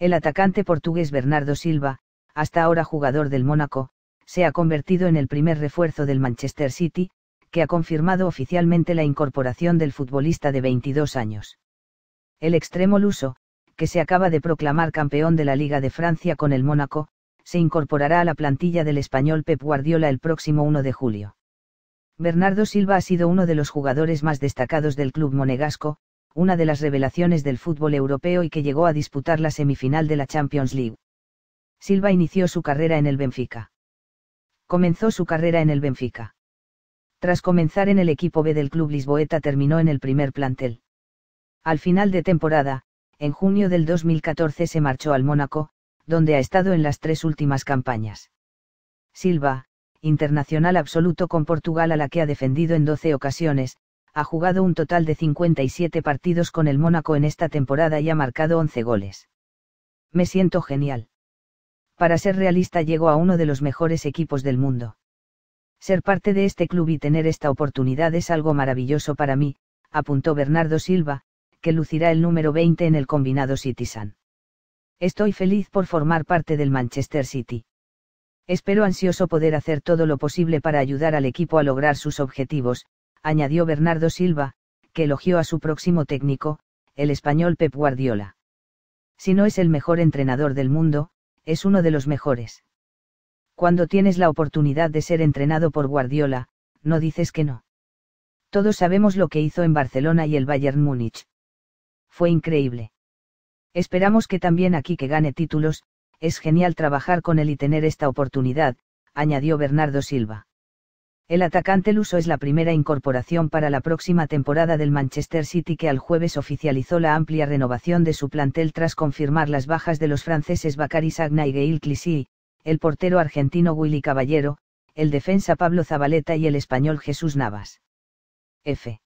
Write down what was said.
El atacante portugués Bernardo Silva, hasta ahora jugador del Mónaco, se ha convertido en el primer refuerzo del Manchester City, que ha confirmado oficialmente la incorporación del futbolista de 22 años. El extremo luso, que se acaba de proclamar campeón de la Liga de Francia con el Mónaco, se incorporará a la plantilla del español Pep Guardiola el próximo 1 de julio. Bernardo Silva ha sido uno de los jugadores más destacados del club monegasco, una de las revelaciones del fútbol europeo y que llegó a disputar la semifinal de la Champions League. Silva inició su carrera en el Benfica. Comenzó su carrera en el Benfica. Tras comenzar en el equipo B del club lisboeta terminó en el primer plantel. Al final de temporada, en junio del 2014 se marchó al Mónaco, donde ha estado en las tres últimas campañas. Silva, internacional absoluto con Portugal a la que ha defendido en 12 ocasiones, ha jugado un total de 57 partidos con el Mónaco en esta temporada y ha marcado 11 goles. Me siento genial. Para ser realista llego a uno de los mejores equipos del mundo. Ser parte de este club y tener esta oportunidad es algo maravilloso para mí, apuntó Bernardo Silva, que lucirá el número 20 en el combinado Citizen. Estoy feliz por formar parte del Manchester City. Espero ansioso poder hacer todo lo posible para ayudar al equipo a lograr sus objetivos, añadió Bernardo Silva, que elogió a su próximo técnico, el español Pep Guardiola. Si no es el mejor entrenador del mundo, es uno de los mejores. Cuando tienes la oportunidad de ser entrenado por Guardiola, no dices que no. Todos sabemos lo que hizo en Barcelona y el Bayern Múnich. Fue increíble. Esperamos que también aquí que gane títulos, es genial trabajar con él y tener esta oportunidad, añadió Bernardo Silva. El atacante luso es la primera incorporación para la próxima temporada del Manchester City que al jueves oficializó la amplia renovación de su plantel tras confirmar las bajas de los franceses Bakary Sagna y Gail Clichy, el portero argentino Willy Caballero, el defensa Pablo Zabaleta y el español Jesús Navas. F.